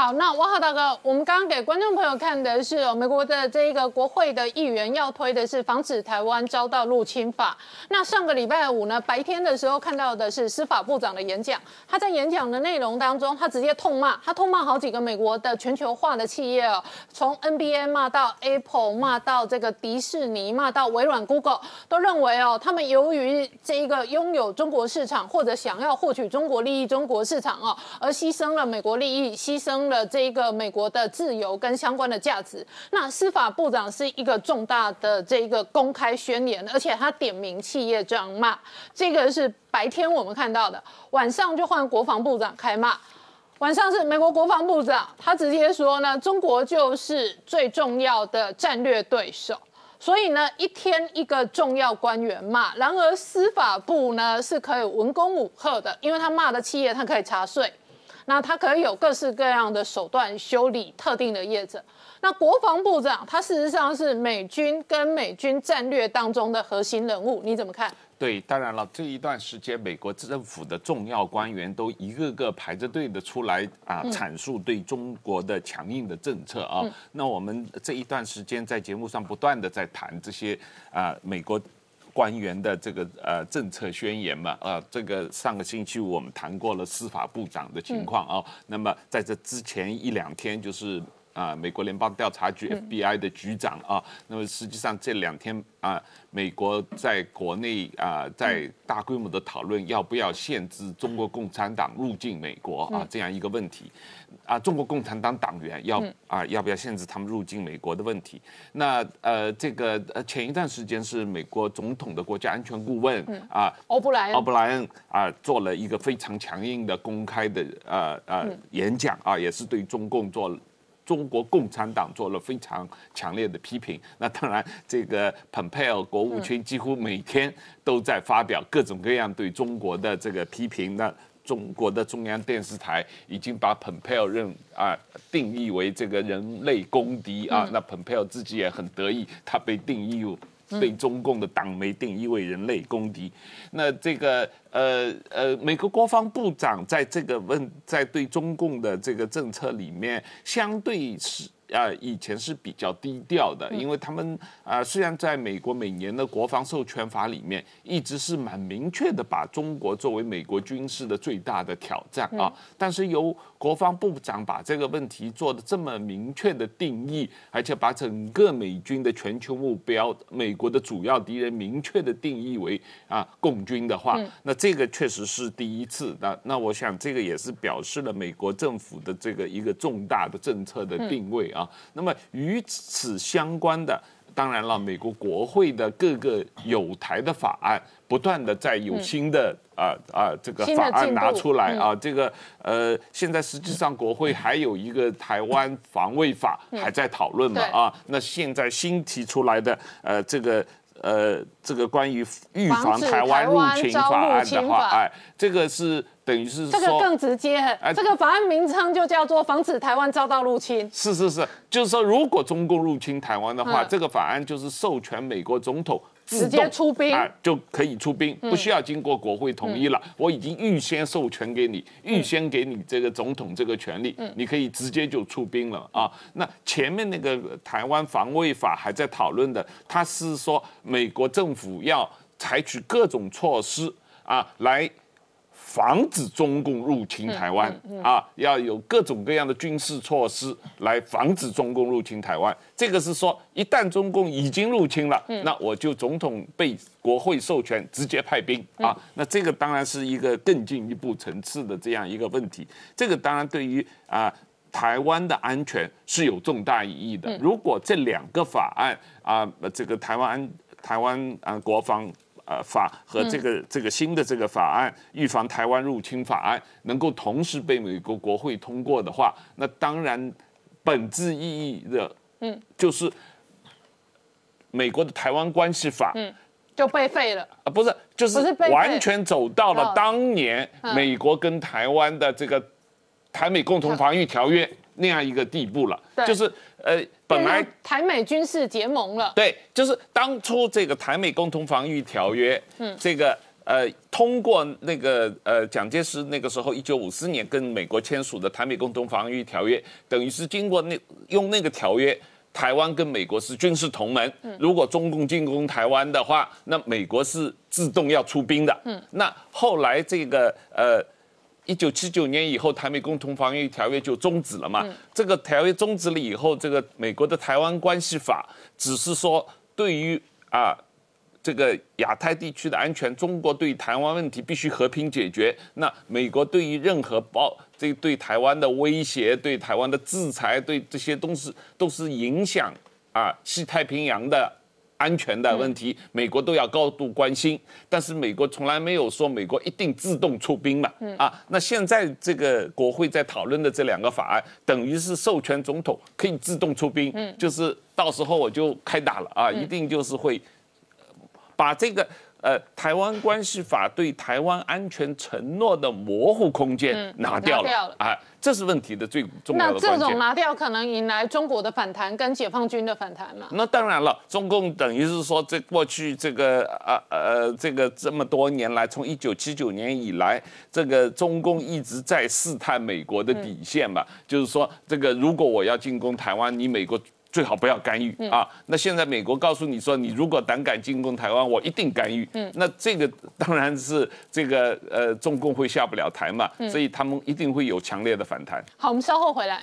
好，那王浩大哥，我们刚刚给观众朋友看的是哦，美国的这一个国会的议员要推的是防止台湾遭到入侵法。那上个礼拜五呢，白天的时候看到的是司法部长的演讲，他在演讲的内容当中，他直接痛骂，他痛骂好几个美国的全球化的企业哦，从 NBA 骂到 Apple，骂到这个迪士尼，骂到微软、Google，都认为哦，他们由于这一个拥有中国市场或者想要获取中国利益，中国市场哦，而牺牲了美国利益，牺牲。了这一个美国的自由跟相关的价值，那司法部长是一个重大的这一个公开宣言，而且他点名企业这样骂，这个是白天我们看到的，晚上就换国防部长开骂，晚上是美国国防部长，他直接说呢，中国就是最重要的战略对手，所以呢一天一个重要官员骂，然而司法部呢是可以文攻武赫的，因为他骂的企业，他可以查税。那他可以有各式各样的手段修理特定的业者。那国防部长他事实上是美军跟美军战略当中的核心人物，你怎么看？对，当然了，这一段时间美国政府的重要官员都一个个排着队的出来啊，阐述对中国的强硬的政策啊。那我们这一段时间在节目上不断的在谈这些啊，美国。官员的这个呃政策宣言嘛，呃，这个上个星期我们谈过了司法部长的情况啊，那么在这之前一两天就是。啊，美国联邦调查局 FBI 的局长啊，那么实际上这两天啊，美国在国内啊，在大规模的讨论要不要限制中国共产党入境美国啊这样一个问题啊，中国共产党党员要啊要不要限制他们入境美国的问题？那呃，这个呃前一段时间是美国总统的国家安全顾问啊，奥布莱恩，奥布莱恩啊，做了一个非常强硬的公开的呃呃演讲啊，也是对中共做。中国共产党做了非常强烈的批评。那当然，这个蓬佩尔国务卿几乎每天都在发表各种各样对中国的这个批评。那中国的中央电视台已经把蓬佩尔认啊定义为这个人类公敌啊。那蓬佩尔自己也很得意，他被定义被中共的党媒定义为人类公敌，那这个呃呃，美国国防部长在这个问，在对中共的这个政策里面，相对是。啊，以前是比较低调的，因为他们啊，虽然在美国每年的国防授权法里面一直是蛮明确的，把中国作为美国军事的最大的挑战啊，但是由国防部长把这个问题做的这么明确的定义，而且把整个美军的全球目标，美国的主要敌人明确的定义为啊，共军的话，那这个确实是第一次，那那我想这个也是表示了美国政府的这个一个重大的政策的定位啊。啊，那么与此相关的，当然了，美国国会的各个有台的法案，不断的在有新的啊啊这个法案拿出来啊，这个呃，现在实际上国会还有一个台湾防卫法还在讨论嘛啊，那现在新提出来的呃这个。呃，这个关于预防台湾入侵法案的话，哎，这个是等于是这个更直接，这个法案名称就叫做防止台湾遭到入侵。是是是，就是说，如果中共入侵台湾的话，这个法案就是授权美国总统。直接出兵啊，就可以出兵，不需要经过国会同意了。我已经预先授权给你，预先给你这个总统这个权利，你可以直接就出兵了啊。那前面那个台湾防卫法还在讨论的，他是说美国政府要采取各种措施啊来。防止中共入侵台湾啊，要有各种各样的军事措施来防止中共入侵台湾。这个是说，一旦中共已经入侵了，那我就总统被国会授权直接派兵啊。那这个当然是一个更进一步层次的这样一个问题。这个当然对于啊台湾的安全是有重大意义的。如果这两个法案啊，这个台湾安台湾啊国防。呃，法和这个这个新的这个法案《预防台湾入侵法案》能够同时被美国国会通过的话，那当然本质意义的，嗯，就是美国的《台湾关系法》嗯就被废了啊，不是，就是完全走到了当年美国跟台湾的这个台美共同防御条约。那样一个地步了，就是呃，本来台美军事结盟了，对，就是当初这个台美共同防御条约，嗯，这个呃，通过那个呃，蒋介石那个时候一九五四年跟美国签署的台美共同防御条约，等于是经过那用那个条约，台湾跟美国是军事同盟，嗯，如果中共进攻台湾的话，那美国是自动要出兵的，嗯，那后来这个呃。一九七九年以后，台美共同防御条约就终止了嘛。这个条约终止了以后，这个美国的台湾关系法只是说，对于啊，这个亚太地区的安全，中国对台湾问题必须和平解决。那美国对于任何包，这对台湾的威胁、对台湾的制裁、对这些东西，都是影响啊西太平洋的。安全的问题，美国都要高度关心，但是美国从来没有说美国一定自动出兵嘛，啊，那现在这个国会在讨论的这两个法案，等于是授权总统可以自动出兵，就是到时候我就开打了啊，一定就是会把这个。呃，台湾关系法对台湾安全承诺的模糊空间拿掉了，啊，这是问题的最重要的那这种拿掉，可能引来中国的反弹跟解放军的反弹吗？那当然了，中共等于是说，这过去这个啊呃，这个这么多年来，从一九七九年以来，这个中共一直在试探美国的底线嘛，就是说，这个如果我要进攻台湾，你美国。最好不要干预啊！那现在美国告诉你说，你如果胆敢进攻台湾，我一定干预。嗯，那这个当然是这个呃，中共会下不了台嘛，所以他们一定会有强烈的反弹。好，我们稍后回来。